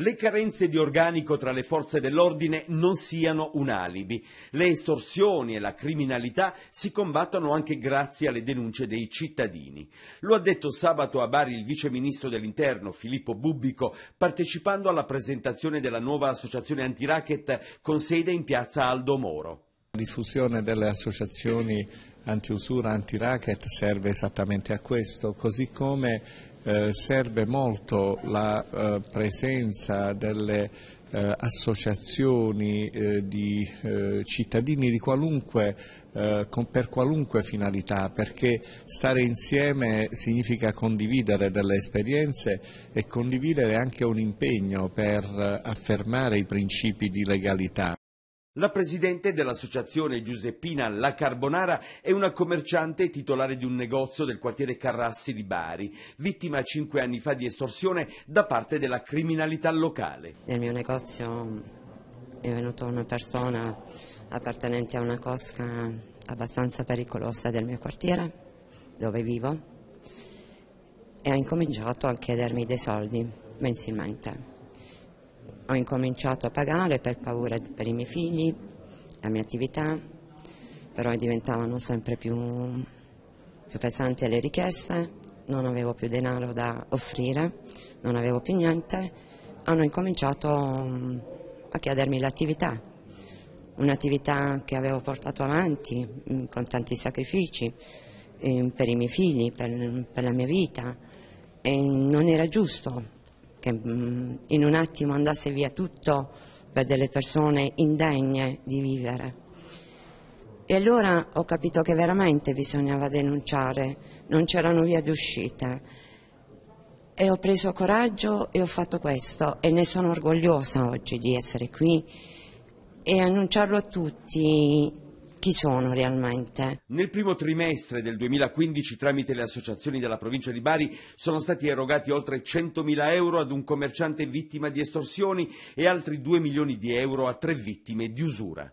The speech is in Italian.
le carenze di organico tra le forze dell'ordine non siano un alibi. Le estorsioni e la criminalità si combattono anche grazie alle denunce dei cittadini. Lo ha detto sabato a Bari il vice ministro dell'interno Filippo Bubbico partecipando alla presentazione della nuova associazione antiracket con sede in piazza Aldo Moro. La diffusione delle associazioni antiusura, anti-racket serve esattamente a questo, così come eh, serve molto la eh, presenza delle eh, associazioni eh, di eh, cittadini di qualunque, eh, per qualunque finalità, perché stare insieme significa condividere delle esperienze e condividere anche un impegno per affermare i principi di legalità. La presidente dell'associazione Giuseppina La Carbonara è una commerciante titolare di un negozio del quartiere Carrassi di Bari, vittima cinque anni fa di estorsione da parte della criminalità locale. Nel mio negozio è venuta una persona appartenente a una cosca abbastanza pericolosa del mio quartiere, dove vivo, e ha incominciato a chiedermi dei soldi mensilmente ho incominciato a pagare per paura per i miei figli, la mia attività, però diventavano sempre più, più pesanti le richieste, non avevo più denaro da offrire, non avevo più niente, hanno incominciato mm, a chiedermi l'attività, un'attività che avevo portato avanti mm, con tanti sacrifici mm, per i miei figli, per, per la mia vita e non era giusto che mm, in un attimo andasse via tutto per delle persone indegne di vivere. E allora ho capito che veramente bisognava denunciare, non c'erano vie d'uscita. E ho preso coraggio e ho fatto questo e ne sono orgogliosa oggi di essere qui e annunciarlo a tutti chi sono realmente. Nel primo trimestre del 2015 tramite le associazioni della provincia di Bari sono stati erogati oltre 100.000 euro ad un commerciante vittima di estorsioni e altri 2 milioni di euro a tre vittime di usura.